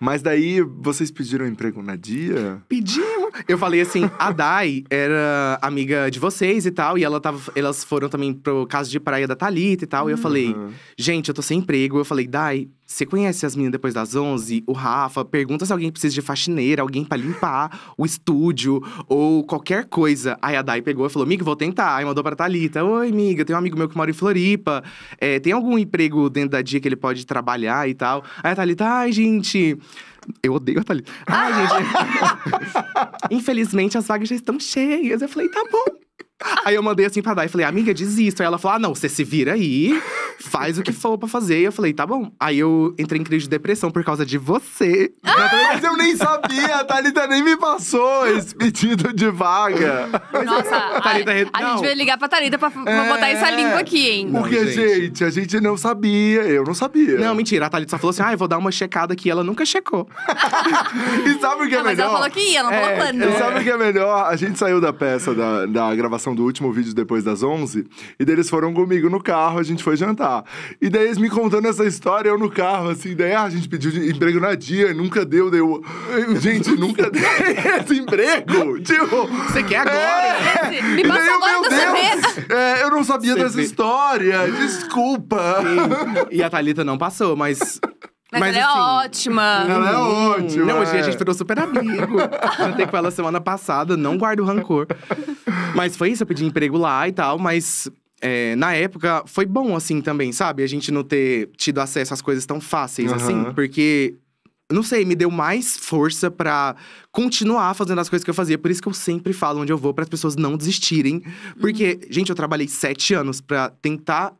Mas daí vocês pediram emprego na Dia? Pedimos! Eu falei assim, a Dai era amiga de vocês e tal. E ela tava, elas foram também pro caso de praia da Thalita e tal. Uhum. E eu falei, uhum. gente, eu tô sem emprego. Eu falei, Dai, você conhece as meninas depois das 11? O Rafa, pergunta se alguém precisa de faxineira, alguém para limpar o estúdio ou qualquer coisa. Aí a Dai pegou e falou: Miga, vou tentar. Aí mandou pra Thalita: Oi, amiga, tem um amigo meu que mora em Floripa. É, tem algum emprego dentro da dia que ele pode trabalhar e tal? Aí a Thalita: Ai, gente, eu odeio a Thalita. Ai, gente. Infelizmente as vagas já estão cheias. Eu falei, tá bom. Aí eu mandei assim pra Dai, falei, amiga, diz isso. Aí ela falou, ah, não, você se vira aí faz o que for pra fazer. E eu falei, tá bom. Aí eu entrei em crise de depressão por causa de você. Mas eu nem sabia, a Thalita nem me passou esse pedido de vaga. Nossa, Thalita, a, a gente vai ligar pra Thalita pra, pra é... botar essa é. língua aqui, hein? Porque, não, gente. a gente não sabia, eu não sabia. Não, mentira, a Thalita só falou assim, ah, eu vou dar uma checada aqui. Ela nunca checou. e sabe o que é melhor? Ah, mas ela falou que ia, não é, falou quando. E sabe o que é melhor? A gente saiu da peça, da, da gravação do último vídeo depois das 11, e deles foram comigo no carro, a gente foi jantar. E daí eles me contando essa história, eu no carro, assim, daí ah, a gente pediu emprego na dia, nunca deu, deu. Gente, nunca deu esse emprego. Tipo. Você quer agora? É, me passa daí, agora meu Deus, é, Eu não sabia Você dessa vê. história. Desculpa. E, e a Thalita não passou, mas. Mas, mas ela é assim, é ótima. Ela é ótima. Não, hoje é. a gente virou super amigo. Cantei com ela semana passada, não guardo rancor. mas foi isso, eu pedi emprego lá e tal, mas é, na época, foi bom, assim, também, sabe? A gente não ter tido acesso às coisas tão fáceis, uhum. assim. Porque, não sei, me deu mais força para continuar fazendo as coisas que eu fazia. Por isso que eu sempre falo onde eu vou, para as pessoas não desistirem. Porque, uhum. gente, eu trabalhei sete anos para tentar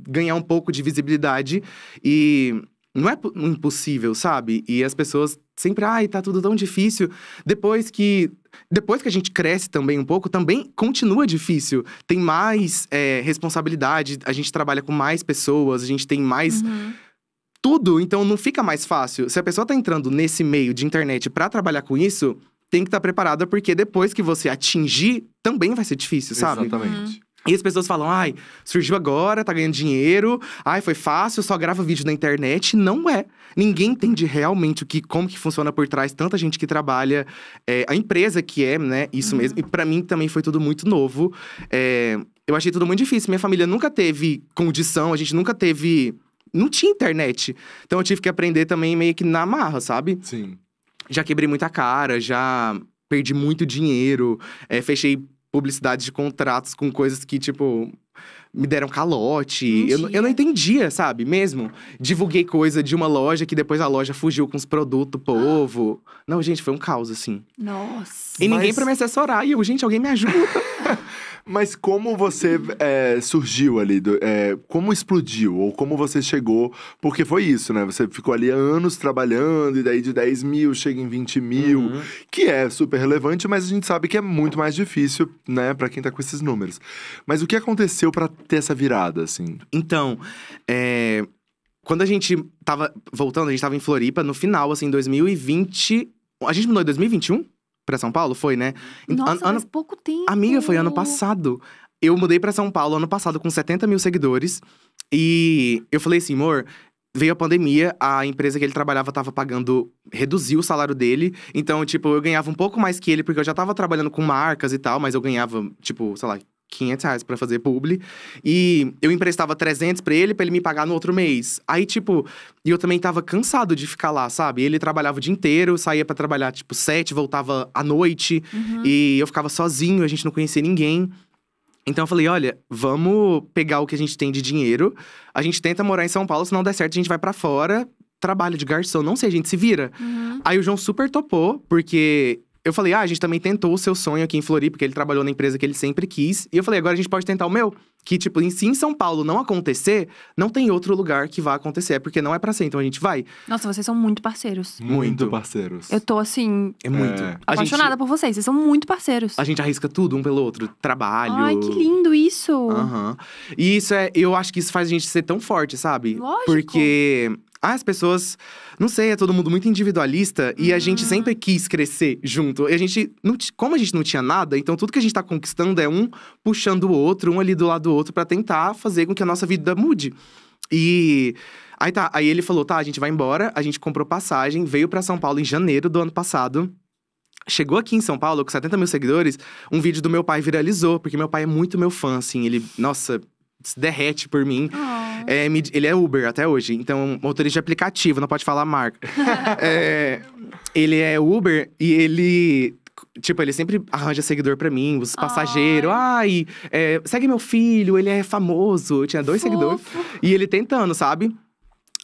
ganhar um pouco de visibilidade. E não é impossível, sabe? E as pessoas sempre, ai, tá tudo tão difícil. Depois que. Depois que a gente cresce também um pouco, também continua difícil. Tem mais é, responsabilidade, a gente trabalha com mais pessoas, a gente tem mais. Uhum. Tudo, então não fica mais fácil. Se a pessoa tá entrando nesse meio de internet para trabalhar com isso, tem que estar tá preparada, porque depois que você atingir, também vai ser difícil, sabe? Exatamente. Uhum. E as pessoas falam, ai, surgiu agora, tá ganhando dinheiro, ai, foi fácil, só grava vídeo na internet. Não é. Ninguém entende realmente o que, como que funciona por trás, tanta gente que trabalha, é, a empresa que é, né, isso uhum. mesmo. E para mim também foi tudo muito novo. É, eu achei tudo muito difícil. Minha família nunca teve condição, a gente nunca teve. Não tinha internet. Então eu tive que aprender também meio que na marra, sabe? Sim. Já quebrei muita cara, já perdi muito dinheiro, é, fechei publicidade de contratos com coisas que, tipo me deram calote. Eu, eu não entendia, sabe? Mesmo. Divulguei coisa de uma loja que depois a loja fugiu com os produtos, povo. Ah. Não, gente, foi um caos, assim. Nossa. E Mas... ninguém pra me assessorar. E eu, gente, alguém me ajuda. Mas como você é, surgiu ali? Do, é, como explodiu? Ou como você chegou? Porque foi isso, né? Você ficou ali anos trabalhando, e daí de 10 mil chega em 20 mil, uhum. que é super relevante, mas a gente sabe que é muito mais difícil, né, para quem tá com esses números. Mas o que aconteceu para ter essa virada, assim? Então, é, quando a gente tava voltando, a gente tava em Floripa, no final, assim, 2020. A gente mudou em 2021 pra São Paulo? Foi, né? Nossa, an, ano... pouco tempo. Amiga, foi ano passado. Eu mudei pra São Paulo ano passado com 70 mil seguidores. E eu falei assim, amor, veio a pandemia, a empresa que ele trabalhava tava pagando, reduziu o salário dele. Então, tipo, eu ganhava um pouco mais que ele, porque eu já tava trabalhando com marcas e tal, mas eu ganhava, tipo, sei lá, 500 reais pra fazer publi. E eu emprestava 300 pra ele, pra ele me pagar no outro mês. Aí, tipo, e eu também tava cansado de ficar lá, sabe? Ele trabalhava o dia inteiro, saía para trabalhar, tipo, sete, voltava à noite. Uhum. E eu ficava sozinho, a gente não conhecia ninguém. Então eu falei, olha, vamos pegar o que a gente tem de dinheiro, a gente tenta morar em São Paulo, se não der certo a gente vai para fora, trabalho de garçom, não sei, a gente se vira. Uhum. Aí o João super topou, porque eu falei, ah, a gente também tentou o seu sonho aqui em Floripa, porque ele trabalhou na empresa que ele sempre quis. E eu falei, agora a gente pode tentar o meu. Que, tipo, se em São Paulo não acontecer, não tem outro lugar que vá acontecer, porque não é pra ser, então a gente vai. Nossa, vocês são muito parceiros. Muito parceiros. Eu tô, assim, É muito. É. gente, apaixonada por vocês, vocês são muito parceiros. a gente arrisca tudo um pelo outro. Trabalho. Ai, que lindo isso! Aham. E isso é, eu acho que isso faz a gente ser tão forte, sabe? Lógico. Porque ah, as pessoas. Não sei, é todo mundo muito individualista e a gente hum. sempre quis crescer junto. E a gente. Não, como a gente não tinha nada, então tudo que a gente tá conquistando é um puxando o outro, um ali do lado do outro, para tentar fazer com que a nossa vida mude. E. Aí tá, aí ele falou: tá, a gente vai embora, a gente comprou passagem, veio para São Paulo em janeiro do ano passado. Chegou aqui em São Paulo com 70 mil seguidores, um vídeo do meu pai viralizou, porque meu pai é muito meu fã, assim, ele, nossa, se derrete por mim. Ah. É, ele é Uber até hoje, então motorista de aplicativo, não pode falar marca. é, ele é Uber e ele Tipo, ele sempre arranja seguidor para mim, os passageiros. Ai, ah. Ai é, segue meu filho, ele é famoso. Eu tinha dois Fofo. seguidores. E ele tentando, sabe?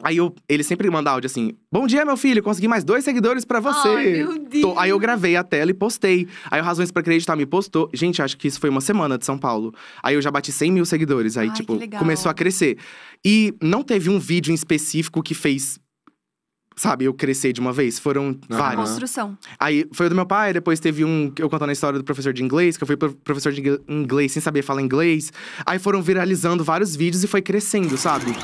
Aí eu, ele sempre manda áudio assim: Bom dia, meu filho, consegui mais dois seguidores para você. Ai, meu Deus. aí eu gravei a tela e postei. Aí o Razões para Acreditar me postou. Gente, acho que isso foi uma semana de São Paulo. Aí eu já bati 100 mil seguidores. Aí, Ai, tipo, começou a crescer. E não teve um vídeo em específico que fez sabe, eu crescer de uma vez. Foram uhum. vários. Construção. Aí foi o do meu pai, depois teve um eu contando a história do professor de inglês, que eu fui professor de inglês sem saber falar inglês. Aí foram viralizando vários vídeos e foi crescendo, sabe?